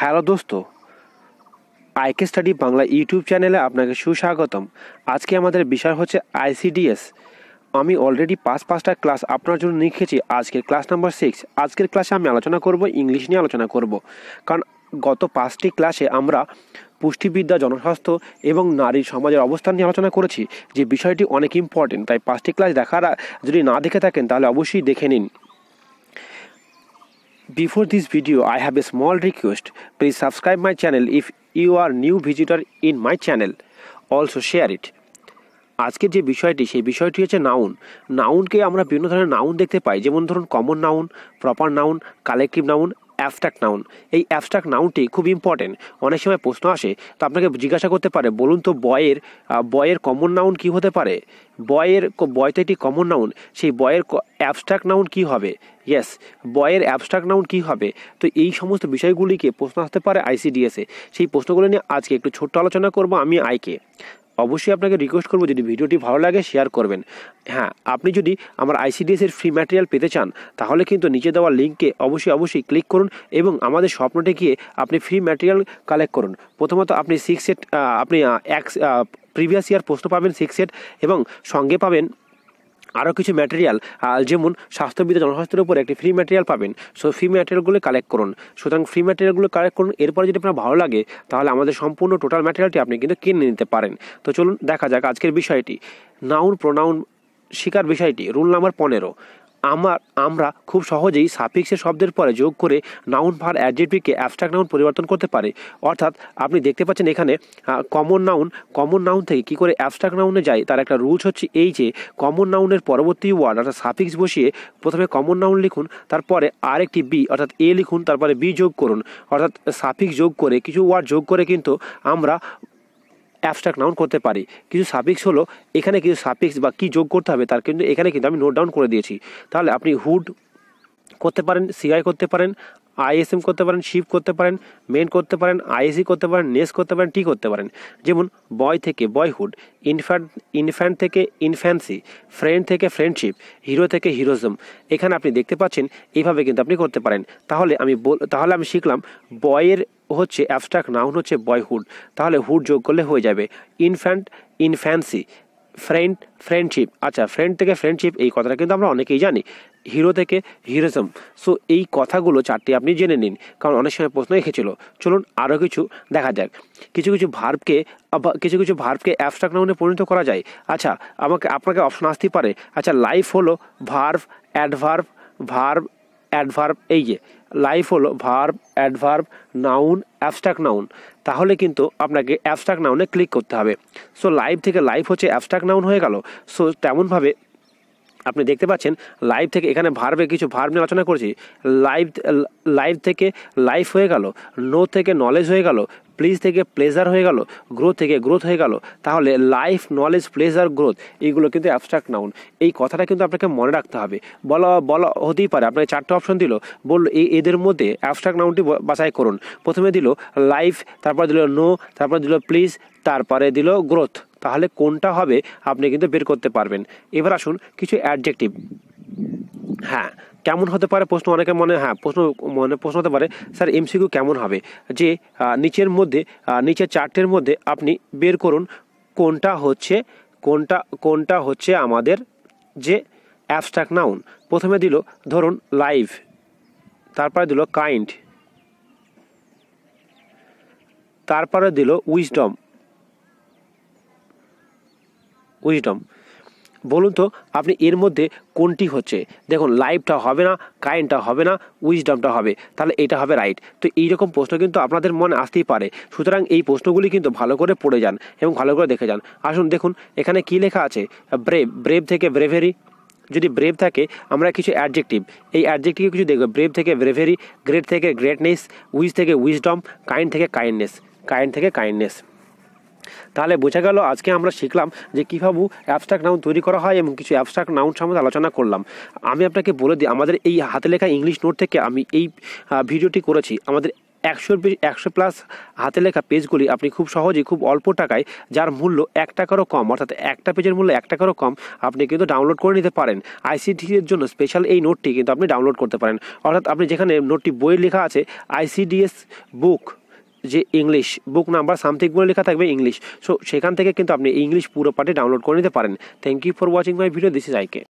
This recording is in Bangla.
হ্যালো দোস্ত আইকে স্টাডি বাংলা ইউটিউব চ্যানেলে আপনাকে সুস্বাগতম আজকে আমাদের বিষয় হচ্ছে আইসিডিএস আমি অলরেডি পাঁচ পাঁচটা ক্লাস আপনার জন্য লিখেছি আজকের ক্লাস নাম্বার সিক্স আজকের ক্লাসে আমি আলোচনা করব ইংলিশ নিয়ে আলোচনা করব কারণ গত পাঁচটি ক্লাসে আমরা পুষ্টিবিদ্যা জনস্বাস্থ্য এবং নারী সমাজের অবস্থান নিয়ে আলোচনা করেছি যে বিষয়টি অনেক ইম্পর্টেন্ট তাই পাঁচটি ক্লাস দেখারা যদি না দেখে থাকেন তাহলে অবশ্যই দেখে নিন Before this video, I have a small request. Please subscribe my channel if you are new visitor in my channel. Also share it. আজকের যে বিষয়টি সেই বিষয়টি হচ্ছে নাউন নাউনকে আমরা বিভিন্ন ধরনের নাউন দেখতে পাই যেমন ধরুন common noun proper noun collective noun abstract noun এই অ্যাবস্ট্রাক্ট নাউনটি খুব ইম্পর্টেন্ট অনেক সময় প্রশ্ন আসে তো আপনাকে জিজ্ঞাসা করতে পারে বলুন তো বয়ের বয়ের কমন নাউন কি হতে পারে বয়ের বয় একটি কমন নাউন সেই বয়ের অ্যাবস্ট্রাক্ট নাউন কি হবে ইয়েস বয়ের অ্যাবস্ট্রাক্ট নাউন কী হবে তো এই সমস্ত বিষয়গুলিকে প্রশ্ন আসতে পারে আইসিডিএসে সেই প্রশ্নগুলো নিয়ে আজকে একটু ছোট্ট আলোচনা করব আমি আইকে অবশ্যই আপনাকে রিকোয়েস্ট করবো যদি ভিডিওটি ভালো লাগে শেয়ার করবেন হ্যাঁ আপনি যদি আমার এর ফ্রি ম্যাটেরিয়াল পেতে চান তাহলে কিন্তু নিচে দেওয়া লিঙ্কে অবশ্যই অবশ্যই ক্লিক করুন এবং আমাদের স্বপ্নটি গিয়ে আপনি ফ্রি ম্যাটেরিয়াল কালেক্ট করুন প্রথমত আপনি সিক্স সেট আপনি এক প্রিভিয়াস ইয়ার প্রশ্ন পাবেন সিক্স সেট এবং সঙ্গে পাবেন আরও কিছু ম্যাটেরিয়াল যেমন স্বাস্থ্যবিদ্যা জনস্বাস্থ্যের উপর একটি ফ্রি ম্যাটেরিয়াল পাবেন সো ফ্রি ম্যাটেরিয়ালগুলো কালেক্ট করুন সুতরাং ফ্রি ম্যাটেরিয়ালগুলো কালেক্ট করুন এরপরে যদি আপনার ভালো লাগে তাহলে আমাদের সম্পূর্ণ টোটাল ম্যাটেরিয়ালটি আপনি কিন্তু কিনে নিতে পারেন তো চলুন দেখা যাক আজকের বিষয়টি নাউন প্রোনাউন শিকার বিষয়টি রুল নাম্বার পনেরো আমার আমরা খুব সহজেই সাফিক্সের শব্দের পরে যোগ করে নাউন ভার অ্যাডজেটিভকে অ্যাবস্ট্রাক্ট নাউন পরিবর্তন করতে পারে অর্থাৎ আপনি দেখতে পাচ্ছেন এখানে কমন নাউন কমন নাউন থেকে কি করে অ্যাবস্ট্রাক্ট নাউনে যায় তার একটা রুলস হচ্ছে এই যে কমন নাউনের পরবর্তী ওয়ার্ড অর্থাৎ সাফিক্স বসিয়ে প্রথমে কমন নাউন লিখুন তারপরে আরেকটি বি অর্থাৎ এ লিখুন তারপরে বি যোগ করুন অর্থাৎ সাফিক্স যোগ করে কিছু ওয়ার্ড যোগ করে কিন্তু আমরা অ্যাবস্ট্রাক্ট নাউন করতে পারি কিছু সাপিক্স হলো এখানে কিছু সাপিক্স বা কি যোগ করতে হবে তার কিন্তু এখানে কিন্তু আমি নোট ডাউন করে দিয়েছি তাহলে আপনি হুড করতে পারেন সিআই করতে পারেন আইএসএম করতে পারেন শিপ করতে পারেন মেন করতে পারেন আইএসি করতে পারেন নেস করতে পারেন টি করতে পারেন যেমন বয় থেকে বয়হুড ইনফ্যান্ট ইনফ্যান্ট থেকে ইনফ্যান্সি ফ্রেন্ড থেকে ফ্রেন্ডশিপ হিরো থেকে হিরোজম এখানে আপনি দেখতে পাচ্ছেন এইভাবে কিন্তু আপনি করতে পারেন তাহলে আমি তাহলে আমি শিখলাম বয়ের হচ্ছে অ্যাবস্ট্রাক্ট নাউন হচ্ছে বয়হুড তাহলে হুড যোগ করলে হয়ে যাবে ইনফ্যান্ট ইনফ্যান্সি ফ্রেন্ড ফ্রেন্ডশিপ আচ্ছা ফ্রেন্ড থেকে ফ্রেন্ডশিপ এই কথাটা কিন্তু আমরা অনেকেই জানি হিরো থেকে হিরোজম সো এই কথাগুলো চারটি আপনি জেনে নিন কারণ অনেক সময় প্রশ্ন এসেছিল চলুন আরও কিছু দেখা যাক কিছু কিছু ভার্বকে কিছু কিছু ভার্বকে অ্যাবস্ট্রাক্ট নাউনে পরিণত করা যায় আচ্ছা আমাকে আপনাকে অপশন আসতেই পারে আচ্ছা লাইফ হলো ভার্ভ অ্যাডভার্ভ ভার্ভ অ্যাডভার্ব এই যে লাইফ হলো verb adverb noun abstract noun তাহলে কিন্তু আপনাকে অ্যাবস্ট্রাক্ট নাউনে ক্লিক করতে হবে সো লাইভ থেকে লাইফ হচ্ছে অ্যাবস্ট্রাক্ট নাউন হয়ে গেল সো তেমনভাবে আপনি দেখতে পাচ্ছেন লাইভ থেকে এখানে ভার্বে কিছু ভার্ব নিয়ে আলোচনা করছি লাইভ লাইভ থেকে লাইফ হয়ে গেল নো থেকে নলেজ হয়ে গেল প্লিজ থেকে প্লেজার হয়ে গেল গ্রোথ থেকে গ্রোথ হয়ে গেল তাহলে লাইফ নলেজ প্লেজার গ্রোথ এইগুলো কিন্তু অ্যাবস্ট্রাক্ট নাউন এই কথাটা কিন্তু আপনাকে মনে রাখতে হবে বলা বলা হতেই পারে আপনাকে চারটে অপশন দিল বললো এই এদের মধ্যে অ্যাবস্ট্রাক্ট নাউনটি বাছাই করুন প্রথমে দিল লাইফ তারপর দিল নো তারপর দিল প্লিজ তারপরে দিল গ্রোথ তাহলে কোনটা হবে আপনি কিন্তু বের করতে পারবেন এবার আসুন কিছু অ্যাডজেক্টিভ হ্যাঁ কেমন হতে পারে প্রশ্ন অনেকে মনে হ্যাঁ প্রশ্ন মনে প্রশ্ন হতে পারে স্যার এমসিকিউ কেমন হবে যে নিচের মধ্যে নিচের চারটের মধ্যে আপনি বের করুন কোনটা হচ্ছে কোনটা কোনটা হচ্ছে আমাদের যে অ্যাবস্ট্রাক নাউন প্রথমে দিল ধরুন লাইভ তারপরে দিল কাইন্ড তারপরে দিল উইজডম উইজডম বলুন তো আপনি এর মধ্যে কোনটি হচ্ছে দেখুন লাইভটা হবে না কাইন্ডটা হবে না উইজডমটা হবে তাহলে এটা হবে রাইট তো এই রকম প্রশ্ন কিন্তু আপনাদের মনে আসতেই পারে সুতরাং এই প্রশ্নগুলি কিন্তু ভালো করে পড়ে যান এবং ভালো করে দেখে যান আসুন দেখুন এখানে কি লেখা আছে ব্রেভ ব্রেভ থেকে ব্রেভেরি যদি ব্রেভ থাকে আমরা কিছু অ্যাডজেক্টিভ এই অ্যাডজেক্টিভ কিছু দেখব ব্রেভ থেকে ব্রেভেরি গ্রেট থেকে গ্রেটনেস উইজ থেকে উইজডম কাইন্ড থেকে কাইন্ডনেস কাইন্ড থেকে কাইন্ডনেস তাহলে বোঝা গেল আজকে আমরা শিখলাম যে কীভাবে অ্যাবস্ট্রাক্ট নাউন তৈরি করা হয় এবং কিছু অ্যাবস্ট্রাক্ট নাউন সম্বন্ধে আলোচনা করলাম আমি আপনাকে বলে দিই আমাদের এই হাতে লেখা ইংলিশ নোট থেকে আমি এই ভিডিওটি করেছি আমাদের একশো একশো প্লাস হাতে লেখা পেজগুলি আপনি খুব সহজে খুব অল্প টাকায় যার মূল্য এক টাকারও কম অর্থাৎ একটা পেজের মূল্য এক টাকারও কম আপনি কিন্তু ডাউনলোড করে নিতে পারেন আইসিডিএর জন্য স্পেশাল এই নোটটি কিন্তু আপনি ডাউনলোড করতে পারেন অর্থাৎ আপনি যেখানে নোটটি বই লেখা আছে আইসিডিএস বুক যে ইংলিশ বুক নাম্বার সামথিং বলে লেখা থাকবে ইংলিশ সো সেখান থেকে কিন্তু আপনি ইংলিশ পুরো পাঠে ডাউনলোড করে নিতে পারেন thank you for watching my video this is আইকে